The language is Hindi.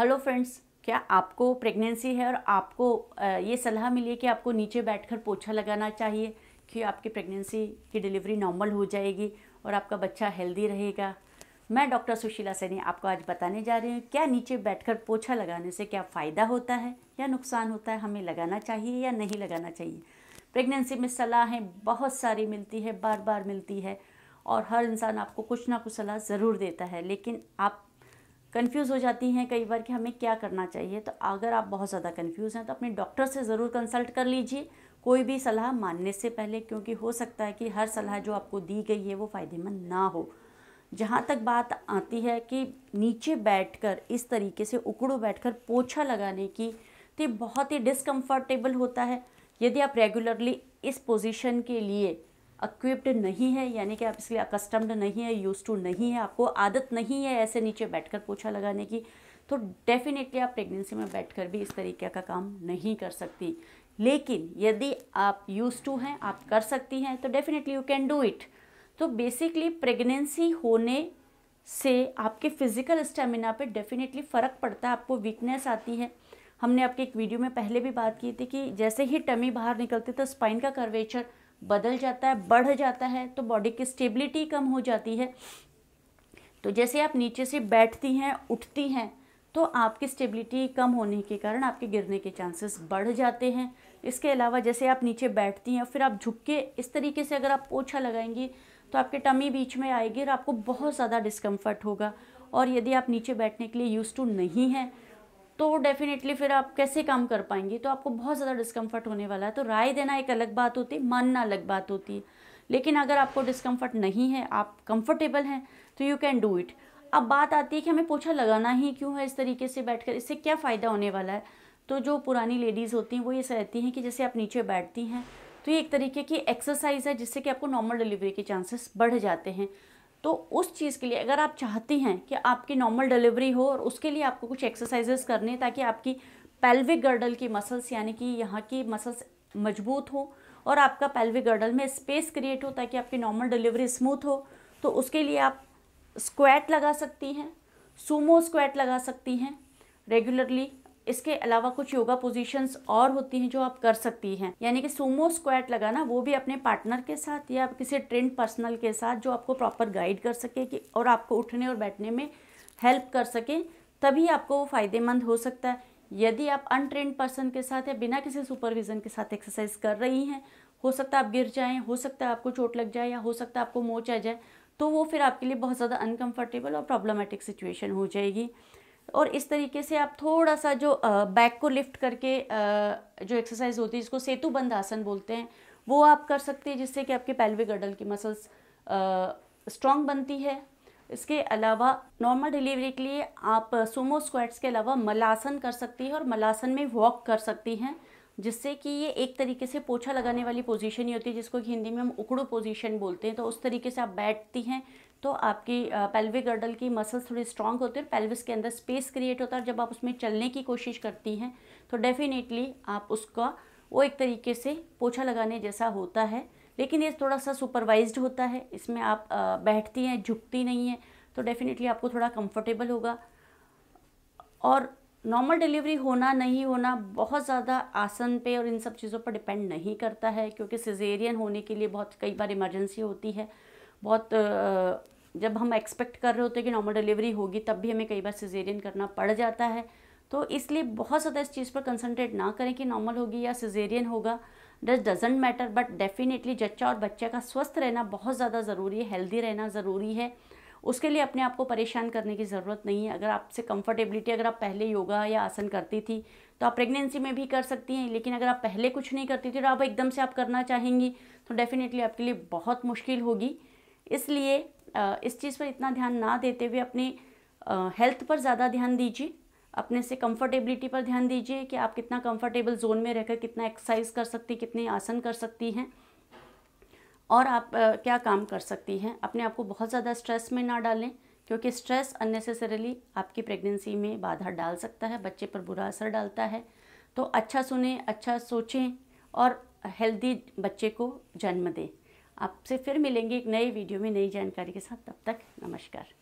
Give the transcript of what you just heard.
हेलो फ्रेंड्स क्या आपको प्रेगनेंसी है और आपको ये सलाह मिली है कि आपको नीचे बैठकर पोछा लगाना चाहिए कि आपकी प्रेगनेंसी की डिलीवरी नॉर्मल हो जाएगी और आपका बच्चा हेल्दी रहेगा मैं डॉक्टर सुशीला सैनी आपको आज बताने जा रही हूँ क्या नीचे बैठकर पोछा लगाने से क्या फ़ायदा होता है या नुकसान होता है हमें लगाना चाहिए या नहीं लगाना चाहिए प्रेगनेंसी में सलाहें बहुत सारी मिलती है बार बार मिलती है और हर इंसान आपको कुछ ना कुछ सलाह ज़रूर देता है लेकिन आप कंफ्यूज हो जाती हैं कई बार कि हमें क्या करना चाहिए तो अगर आप बहुत ज़्यादा कंफ्यूज हैं तो अपने डॉक्टर से ज़रूर कंसल्ट कर लीजिए कोई भी सलाह मानने से पहले क्योंकि हो सकता है कि हर सलाह जो आपको दी गई है वो फ़ायदेमंद ना हो जहाँ तक बात आती है कि नीचे बैठकर इस तरीके से उकड़ो बैठकर पोछा लगाने की तो ये बहुत ही डिसकम्फर्टेबल होता है यदि आप रेगुलरली इस पोजीशन के लिए इक्विप्ड नहीं है यानी कि आप इसके लिए अकस्टम्ड नहीं है यूज़ टू नहीं है आपको आदत नहीं है ऐसे नीचे बैठकर पोछा लगाने की तो डेफिनेटली आप प्रेगनेंसी में बैठकर भी इस तरीके का काम नहीं कर सकती लेकिन यदि आप यूज़ टू हैं आप कर सकती हैं तो definitely you can do it तो बेसिकली प्रेगनेंसी होने से आपके फिज़िकल स्टेमिना पे डेफिनेटली फ़र्क पड़ता है आपको वीकनेस आती है हमने आपके एक वीडियो में पहले भी बात की थी कि जैसे ही टमी बाहर निकलती तो स्पाइन का कर्वेचर बदल जाता है बढ़ जाता है तो बॉडी की स्टेबिलिटी कम हो जाती है तो जैसे आप नीचे से बैठती हैं उठती हैं तो आपकी स्टेबिलिटी कम होने के कारण आपके गिरने के चांसेस बढ़ जाते हैं इसके अलावा जैसे आप नीचे बैठती हैं फिर आप झुक के इस तरीके से अगर आप पोछा लगाएंगी तो आपके टमी बीच में आएगी और आपको बहुत ज़्यादा डिस्कम्फर्ट होगा और यदि आप नीचे बैठने के लिए यूज़ टू नहीं हैं तो डेफिनेटली फिर आप कैसे काम कर पाएंगे तो आपको बहुत ज़्यादा डिस्कम्फर्ट होने वाला है तो राय देना एक अलग बात होती है मानना अलग बात होती है लेकिन अगर आपको डिस्कम्फर्ट नहीं है आप कंफर्टेबल हैं तो यू कैन डू इट अब बात आती है कि हमें पोछा लगाना ही क्यों है इस तरीके से बैठकर इससे क्या फ़ायदा होने वाला है तो जो पुरानी लेडीज़ होती हैं वो ये रहती हैं कि जैसे आप नीचे बैठती हैं तो ये एक तरीके की एक्सरसाइज है जिससे कि आपको नॉर्मल डिलीवरी के चांसेस बढ़ जाते हैं तो उस चीज़ के लिए अगर आप चाहती हैं कि आपकी नॉर्मल डिलीवरी हो और उसके लिए आपको कुछ एक्सरसाइजेस करने ताकि आपकी पेल्विक गर्डल की मसल्स यानी कि यहाँ की मसल्स मजबूत हो और आपका पेल्विक गर्डल में स्पेस क्रिएट हो ताकि आपकी नॉर्मल डिलीवरी स्मूथ हो तो उसके लिए आप स्क्वैट लगा सकती हैं सूमो स्क्वैट लगा सकती हैं रेगुलरली इसके अलावा कुछ योगा पोजीशंस और होती हैं जो आप कर सकती हैं यानी कि सुमो स्क्वाट लगाना वो भी अपने पार्टनर के साथ या किसी ट्रेंड पर्सनल के साथ जो आपको प्रॉपर गाइड कर सके कि और आपको उठने और बैठने में हेल्प कर सके तभी आपको वो फ़ायदेमंद हो सकता है यदि आप अनट्रेंड पर्सन के साथ या बिना किसी सुपरविज़न के साथ एक्सरसाइज कर रही हैं हो सकता है आप गिर जाएं हो सकता है आपको चोट लग जाए या हो सकता है आपको मोच आ जाए तो वो फिर आपके लिए बहुत ज़्यादा अनकंफर्टेबल और प्रॉब्लमेटिक सिचुएशन हो जाएगी और इस तरीके से आप थोड़ा सा जो बैक को लिफ्ट करके जो एक्सरसाइज होती है जिसको बंद आसन बोलते हैं वो आप कर सकते हैं जिससे कि आपके पैल्विक गडल की मसल्स स्ट्रॉन्ग बनती है इसके अलावा नॉर्मल डिलीवरी के लिए आप सुमो स्क्वाट्स के अलावा मलासन कर सकती हैं और मलासन में वॉक कर सकती हैं जिससे कि ये एक तरीके से पोछा लगाने वाली पोजीशन ही होती है जिसको हिंदी में हम उकड़ू पोजीशन बोलते हैं तो उस तरीके से आप बैठती हैं तो आपकी पेल्विक गर्डल की मसल्स थोड़ी स्ट्रांग होती है और पेल्विस के अंदर स्पेस क्रिएट होता है और जब आप उसमें चलने की कोशिश करती हैं तो डेफिनेटली आप उसका वो एक तरीके से पोछा लगाने जैसा होता है लेकिन ये थोड़ा सा सुपरवाइज्ड होता है इसमें आप बैठती हैं झुकती नहीं हैं तो डेफिनेटली आपको थोड़ा कंफर्टेबल होगा और नॉर्मल डिलीवरी होना नहीं होना बहुत ज़्यादा आसन पे और इन सब चीज़ों पर डिपेंड नहीं करता है क्योंकि सिजेरियन होने के लिए बहुत कई बार इमरजेंसी होती है बहुत जब हम एक्सपेक्ट कर रहे होते हैं कि नॉर्मल डिलीवरी होगी तब भी हमें कई बार सिजेरियन करना पड़ जाता है तो इसलिए बहुत ज़्यादा इस चीज़ पर कंसंट्रेट ना करें कि नॉर्मल होगी या सिजेरियन होगा does doesn't matter but definitely जच्चा और बच्चे का स्वस्थ रहना बहुत ज़्यादा ज़रूरी है हेल्दी रहना ज़रूरी है उसके लिए अपने आप को परेशान करने की ज़रूरत नहीं है अगर आपसे कंफर्टेबिलिटी अगर आप पहले योगा या आसन करती थी तो आप प्रेगनेंसी में भी कर सकती हैं लेकिन अगर आप पहले कुछ नहीं करती थी और तो आप एकदम से आप करना चाहेंगी तो डेफ़िनेटली आपके लिए बहुत मुश्किल होगी इसलिए इस चीज़ पर इतना ध्यान ना देते हुए अपनी हेल्थ पर ज़्यादा ध्यान दीजिए अपने से कंफर्टेबिलिटी पर ध्यान दीजिए कि आप कितना कंफर्टेबल जोन में रहकर कितना एक्सरसाइज कर सकती कितने आसन कर सकती हैं और आप आ, क्या काम कर सकती हैं अपने आप को बहुत ज़्यादा स्ट्रेस में ना डालें क्योंकि स्ट्रेस अननेसेसरली आपकी प्रेगनेंसी में बाधा डाल सकता है बच्चे पर बुरा असर डालता है तो अच्छा सुने अच्छा सोचें और हेल्दी बच्चे को जन्म दें आपसे फिर मिलेंगे एक नए वीडियो में नई जानकारी के साथ तब तक नमस्कार